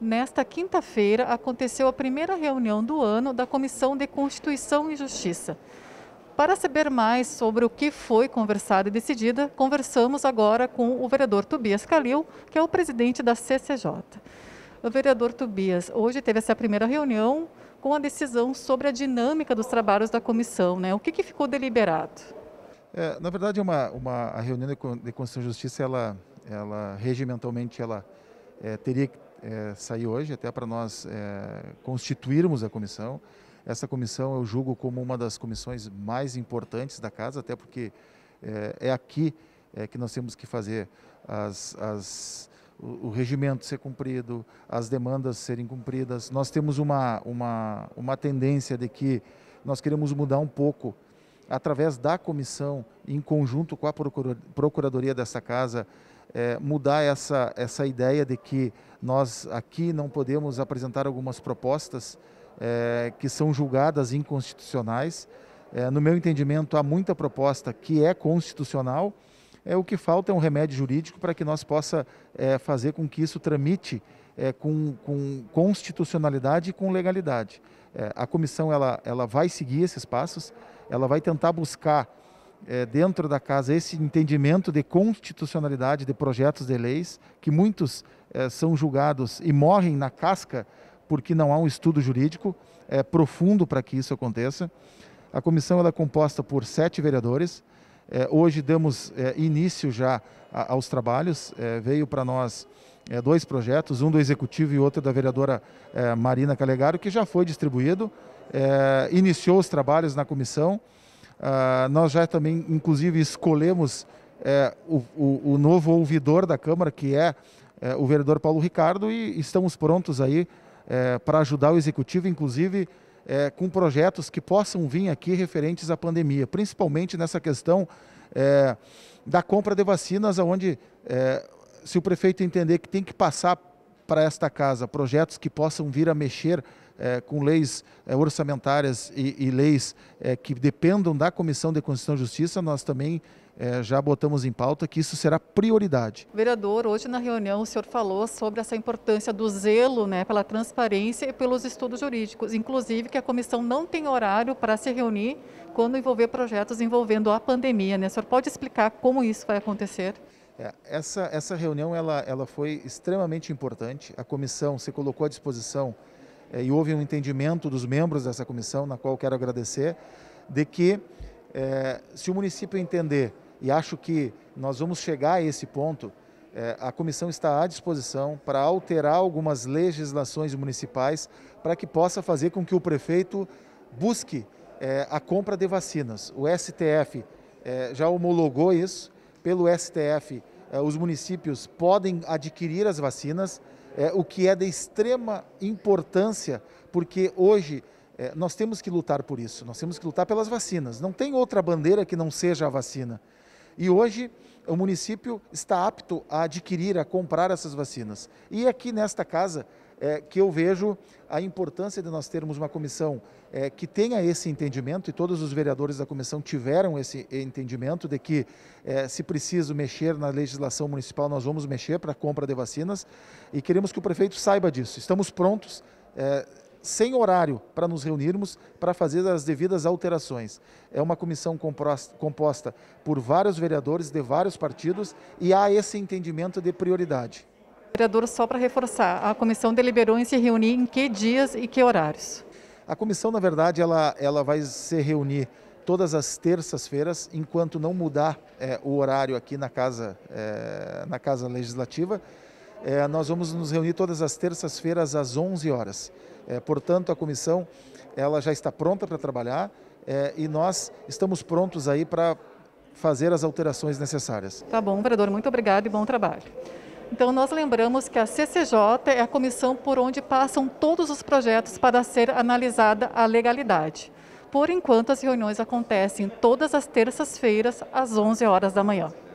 Nesta quinta-feira aconteceu a primeira reunião do ano da Comissão de Constituição e Justiça. Para saber mais sobre o que foi conversado e decidido, conversamos agora com o vereador Tobias Calil, que é o presidente da CCJ. O vereador Tobias, hoje teve essa primeira reunião com a decisão sobre a dinâmica dos trabalhos da comissão. Né? O que, que ficou deliberado? É, na verdade, é uma, uma, a reunião de Constituição e Justiça, ela, ela regimentalmente, ela é, teria que é, sair hoje, até para nós é, constituirmos a comissão. Essa comissão eu julgo como uma das comissões mais importantes da casa, até porque é, é aqui é, que nós temos que fazer as, as, o, o, regimento ser cumprido, as demandas serem cumpridas. Nós temos uma, uma, uma tendência de que nós queremos mudar um pouco através da comissão, em conjunto com a procuradoria dessa casa, é, mudar essa, essa ideia de que nós aqui não podemos apresentar algumas propostas é, que são julgadas inconstitucionais. É, no meu entendimento, há muita proposta que é constitucional. É, o que falta é um remédio jurídico para que nós possa é, fazer com que isso tramite é, com, com constitucionalidade e com legalidade. É, a comissão ela, ela vai seguir esses passos, ela vai tentar buscar é, dentro da casa esse entendimento de constitucionalidade de projetos de leis, que muitos é, são julgados e morrem na casca porque não há um estudo jurídico é, profundo para que isso aconteça. A comissão ela é composta por sete vereadores. É, hoje damos é, início já a, aos trabalhos. É, veio para nós dois projetos, um do executivo e outro da vereadora Marina Calegaro, que já foi distribuído. iniciou os trabalhos na comissão. Ah, nós já também, inclusive, escolhemos é, o, o, o, novo ouvidor da Câmara, que é, é, o vereador Paulo Ricardo, e estamos prontos aí é, para ajudar o Executivo, inclusive é, com projetos que possam vir aqui referentes à pandemia, principalmente nessa questão é, da compra de vacinas, onde é, se o prefeito entender que tem que passar para esta casa projetos que possam vir a mexer é, com leis é, orçamentárias e, e leis é, que dependam da Comissão de Constituição e Justiça, nós também já botamos em pauta que isso será prioridade. Vereador, hoje na reunião o senhor falou sobre essa importância do zelo né, pela transparência e pelos estudos jurídicos, inclusive que a comissão não tem horário para se reunir quando envolver projetos envolvendo a pandemia. Né? O senhor pode explicar como isso vai acontecer? É, essa, essa reunião ela, ela foi extremamente importante. A comissão se colocou à disposição é, e houve um entendimento dos membros dessa comissão, na qual quero agradecer, de que é, se o município entender, e acho que nós vamos chegar a esse ponto, é, a comissão está à disposição para alterar algumas legislações municipais para que possa fazer com que o prefeito busque é, a compra de vacinas. O STF é, já homologou isso pelo STF, eh, os municípios podem adquirir as vacinas, eh, o que é de extrema importância, porque hoje eh, nós temos que lutar por isso, nós temos que lutar pelas vacinas. Não tem outra bandeira que não seja a vacina. E hoje o município está apto a adquirir, a comprar essas vacinas. E aqui nesta casa é, que eu vejo a importância de nós termos uma comissão é, que tenha esse entendimento, e todos os vereadores da comissão tiveram esse entendimento de que é, se preciso mexer na legislação municipal, nós vamos mexer para a compra de vacinas, e queremos que o prefeito saiba disso. Estamos prontos, é, sem horário para nos reunirmos para fazer as devidas alterações. É uma comissão composta por vários vereadores de vários partidos e há esse entendimento de prioridade. Vereador, só para reforçar, a comissão deliberou em se reunir em que dias e que horários? A comissão, na verdade, ela, ela vai se reunir todas as terças-feiras, enquanto não mudar é, o horário aqui na Casa, é, na casa Legislativa. É, nós vamos nos reunir todas as terças-feiras às 11 horas. É, portanto, a comissão ela já está pronta para trabalhar é, e nós estamos prontos aí para fazer as alterações necessárias. Tá bom, vereador, muito obrigado e bom trabalho. Então, nós lembramos que a CCJ é a comissão por onde passam todos os projetos para ser analisada a legalidade. Por enquanto, as reuniões acontecem todas as terças-feiras, às 11 horas da manhã.